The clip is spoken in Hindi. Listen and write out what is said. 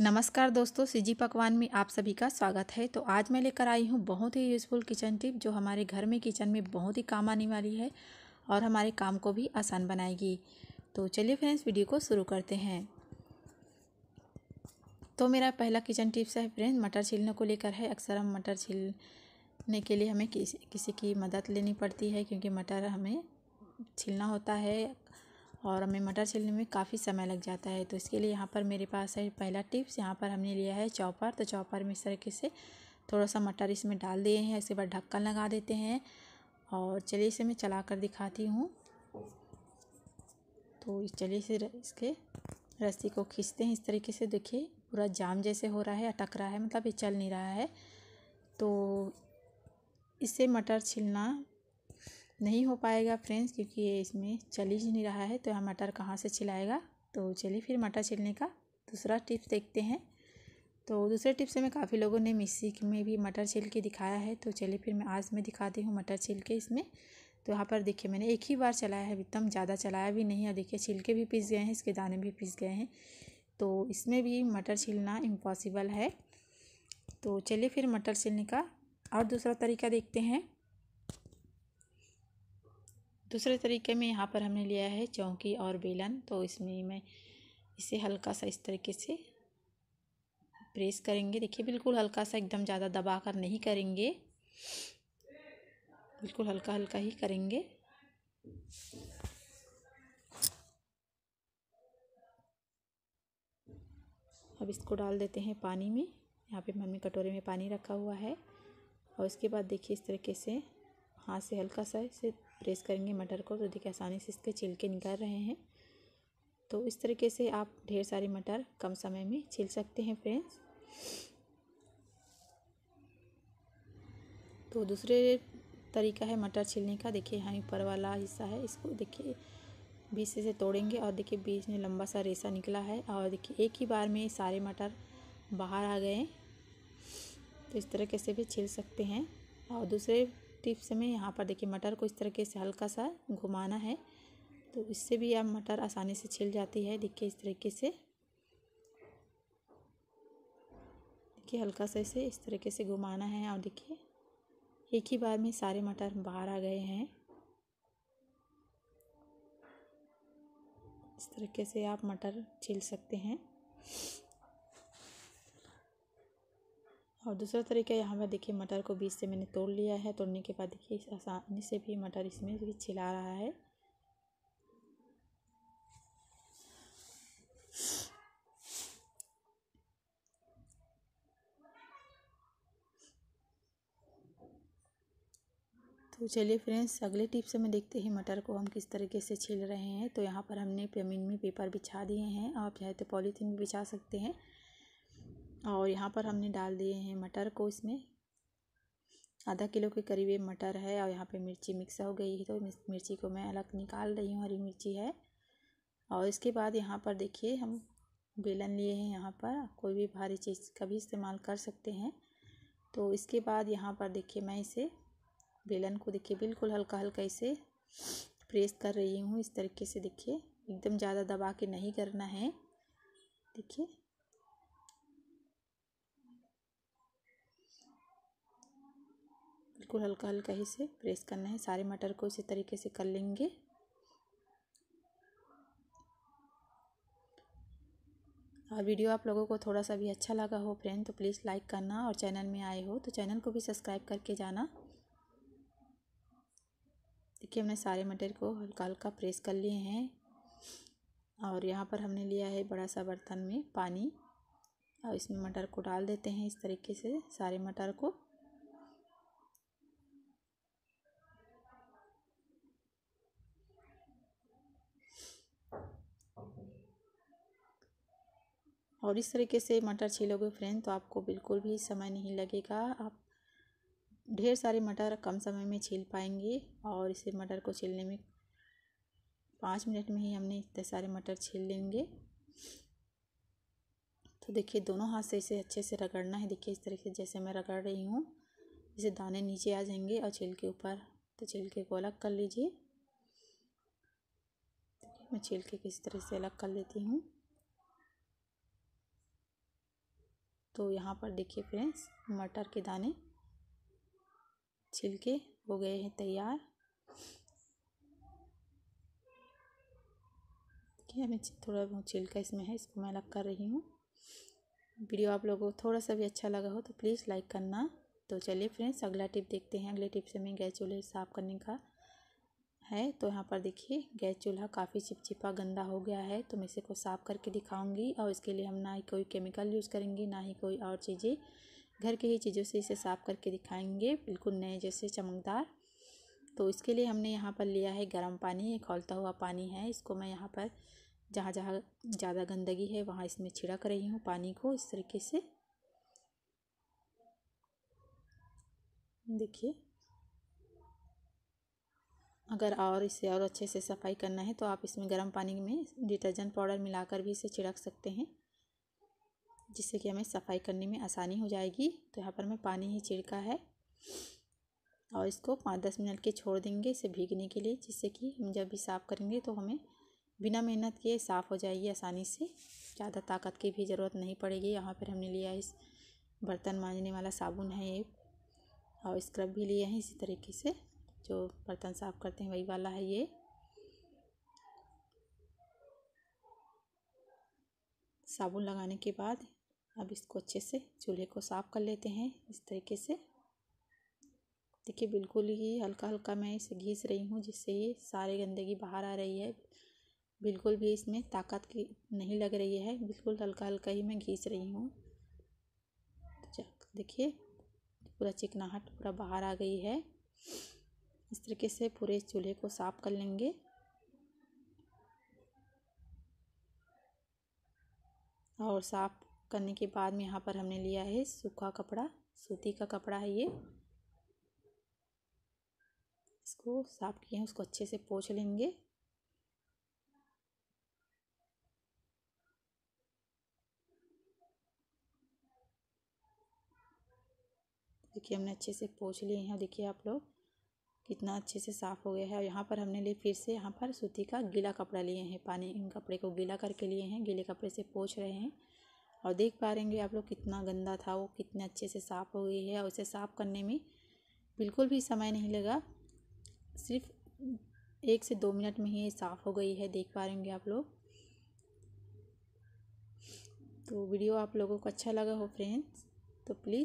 नमस्कार दोस्तों सीजी पकवान में आप सभी का स्वागत है तो आज मैं लेकर आई हूँ बहुत ही यूज़फुल किचन टिप जो हमारे घर में किचन में बहुत ही काम आने वाली है और हमारे काम को भी आसान बनाएगी तो चलिए फ्रेंड्स वीडियो को शुरू करते हैं तो मेरा पहला किचन टिप्स है फ्रेंड्स मटर छीलने को लेकर है अक्सर हम मटर छीलने के लिए हमें किसी किसी की मदद लेनी पड़ती है क्योंकि मटर हमें छीलना होता है और हमें मटर छिलने में काफ़ी समय लग जाता है तो इसके लिए यहाँ पर मेरे पास है पहला टिप्स यहाँ पर हमने लिया है चॉपर तो चॉपर में इस तरीके से थोड़ा सा मटर इसमें डाल दिए हैं इसके बाद ढक्कन लगा देते हैं और चलिए इसे मैं चला कर दिखाती हूँ तो चलिए इसे इसके रस्सी को खींचते हैं इस तरीके से देखिए पूरा जाम जैसे हो रहा है अटक रहा है मतलब ये चल नहीं रहा है तो इसे मटर छिलना नहीं हो पाएगा फ्रेंड्स क्योंकि ये इसमें चल ही नहीं रहा है तो यहाँ मटर कहाँ से छिलाएगा तो चलिए फिर मटर छिलने का दूसरा टिप्स देखते हैं तो दूसरे टिप से मैं काफ़ी लोगों ने मिक्सी में भी मटर छिल के दिखाया है तो चलिए फिर मैं आज मैं दिखाती हूँ मटर छिल के इसमें तो यहाँ पर देखिए मैंने एक ही बार चलाया है एकदम ज़्यादा चलाया भी नहीं है देखिए छिलके भी पिस गए हैं इसके दाने भी पिस गए हैं तो इसमें भी मटर छिलना इम्पॉसिबल है तो चलिए फिर मटर छिलने का और दूसरा तरीका देखते हैं दूसरे तरीके में यहाँ पर हमने लिया है चौकी और बेलन तो इसमें मैं इसे हल्का सा इस तरीके से प्रेस करेंगे देखिए बिल्कुल हल्का सा एकदम ज़्यादा दबा कर नहीं करेंगे बिल्कुल हल्का हल्का ही करेंगे अब इसको डाल देते हैं पानी में यहाँ पे हमने कटोरे में पानी रखा हुआ है और इसके बाद देखिए इस तरीके से हाथ से हल्का सा इसे प्रेस करेंगे मटर को तो देखिए आसानी से इसके छिलके निकाल रहे हैं तो इस तरीके से आप ढेर सारे मटर कम समय में छिल सकते हैं फ्रेंड्स तो दूसरे तरीका है मटर छिलने का देखिए यहाँ ऊपर वाला हिस्सा है इसको देखिए बीच से तोड़ेंगे और देखिए बीच में लंबा सा रेसा निकला है और देखिए एक ही बार में सारे मटर बाहर आ गए तो इस तरीके से भी छिल सकते हैं और दूसरे टिप्स में यहाँ पर देखिए मटर को इस तरीके से हल्का सा घुमाना है तो इससे भी आप मटर आसानी से छिल जाती है देखिए इस तरीके से देखिए हल्का सा इसे इस तरीके से घुमाना है और देखिए एक ही बार में सारे मटर बाहर आ गए हैं इस तरीके से आप मटर छिल सकते हैं और दूसरा तरीका यहाँ पर देखिए मटर को बीच से मैंने तोड़ लिया है तोड़ने के बाद देखिए आसानी से भी मटर इसमें भी छिला रहा है तो चलिए फ्रेंड्स अगले टिप्स में देखते हैं मटर को हम किस तरीके से छील रहे हैं तो यहाँ पर हमने जमीन में पेपर बिछा दिए हैं आप चाहे तो पॉलीथीन भी बिछा सकते हैं और यहाँ पर हमने डाल दिए हैं मटर को इसमें आधा किलो के करीब ये मटर है और यहाँ पे मिर्ची मिक्स हो गई है तो मिर्ची को मैं अलग निकाल रही हूँ हरी मिर्ची है और इसके बाद यहाँ पर देखिए हम बेलन लिए हैं यहाँ पर कोई भी भारी चीज़ का भी इस्तेमाल कर सकते हैं तो इसके बाद यहाँ पर देखिए मैं इसे बेलन को देखिए बिल्कुल हल्का हल्का इसे प्रेस कर रही हूँ इस तरीके से देखिए एकदम ज़्यादा दबा के नहीं करना है देखिए बिल्कुल हल्का हल्का ही से प्रेस करना है सारे मटर को इसी तरीके से कर लेंगे और वीडियो आप लोगों को थोड़ा सा भी अच्छा लगा हो फ्रेंड तो प्लीज़ लाइक करना और चैनल में आए हो तो चैनल को भी सब्सक्राइब करके जाना देखिए हमने सारे मटर को हल्का हल्का प्रेस कर लिए हैं और यहाँ पर हमने लिया है बड़ा सा बर्तन में पानी और इसमें मटर को डाल देते हैं इस तरीके से सारे मटर को और इस तरीके से मटर छीलोगे फ्रेंड तो आपको बिल्कुल भी समय नहीं लगेगा आप ढेर सारे मटर कम समय में छील पाएंगे और इसे मटर को छीलने में पाँच मिनट में ही हमने इतने सारे मटर छील लेंगे तो देखिए दोनों हाथ से इसे अच्छे से रगड़ना है देखिए इस तरीके से जैसे मैं रगड़ रही हूँ इसे दाने नीचे आ जाएंगे और छील के ऊपर तो छिलके को अलग कर लीजिए मैं छिलके किस तरह से अलग कर लेती हूँ तो यहाँ पर देखिए फ्रेंड्स मटर के दाने छिलके हो गए हैं तैयार देखिए मैं थोड़ा बहुत छिलका इसमें है इसको मैं अलग कर रही हूँ वीडियो आप लोगों को थोड़ा सा भी अच्छा लगा हो तो प्लीज़ लाइक करना तो चलिए फ्रेंड्स अगला टिप देखते हैं अगले टिप से मैं गैस चूल्हे साफ़ करने का है तो यहाँ पर देखिए गैस चूल्हा काफ़ी चिपचिपा गंदा हो गया है तो मैं इसे को साफ़ करके दिखाऊंगी और इसके लिए हम ना ही कोई केमिकल यूज़ करेंगे ना ही कोई और चीज़ें घर के ही चीज़ों से इसे साफ़ करके दिखाएंगे बिल्कुल नए जैसे चमकदार तो इसके लिए हमने यहाँ पर लिया है गर्म पानी ये खोलता हुआ पानी है इसको मैं यहाँ पर जहाँ जहाँ ज़्यादा गंदगी है वहाँ इसमें छिड़क रही हूँ पानी को इस तरीके से देखिए अगर और इसे और अच्छे से सफाई करना है तो आप इसमें गर्म पानी में डिटर्जेंट पाउडर मिलाकर भी इसे छिड़क सकते हैं जिससे कि हमें सफाई करने में आसानी हो जाएगी तो यहाँ पर मैं पानी ही छिड़का है और इसको पाँच दस मिनट के छोड़ देंगे इसे भीगने के लिए जिससे कि हम जब भी साफ़ करेंगे तो हमें बिना मेहनत के साफ़ हो जाएगी आसानी से ज़्यादा ताकत की भी ज़रूरत नहीं पड़ेगी यहाँ पर हमने लिया इस बर्तन मांजने वाला साबुन है एक और स्क्रब भी लिए हैं इसी तरीके से जो बर्तन साफ़ करते हैं वही वाला है ये साबुन लगाने के बाद अब इसको अच्छे से चूल्हे को साफ़ कर लेते हैं इस तरीके से देखिए बिल्कुल ही हल्का हल्का मैं इसे घीस रही हूँ जिससे ये सारे गंदगी बाहर आ रही है बिल्कुल भी इसमें ताकत की नहीं लग रही है बिल्कुल हल्का हल्का ही मैं घीस रही हूँ तो देखिए पूरा चिकनाहट पूरा बाहर आ गई है इस तरीके से पूरे चूल्हे को साफ़ कर लेंगे और साफ़ करने के बाद में यहाँ पर हमने लिया है सूखा कपड़ा सूती का कपड़ा है ये इसको साफ़ किए हैं उसको अच्छे से पोछ लेंगे देखिए हमने अच्छे से पोछ लिए हैं देखिए आप लोग कितना अच्छे से साफ हो गया है और यहाँ पर हमने लिए फिर से यहाँ पर सूती का गीला कपड़ा लिए हैं पानी इन कपड़े को गीला करके लिए हैं गीले कपड़े से पोछ रहे हैं और देख पा रहेंगे आप लोग कितना गंदा था वो कितने अच्छे से साफ़ हो गई है और उसे साफ़ करने में बिल्कुल भी समय नहीं लगा सिर्फ एक से दो मिनट में ही साफ़ हो गई है देख पा रहेंगे आप लोग तो वीडियो आप लोगों को अच्छा लगा हो फ्रेंड्स तो प्लीज़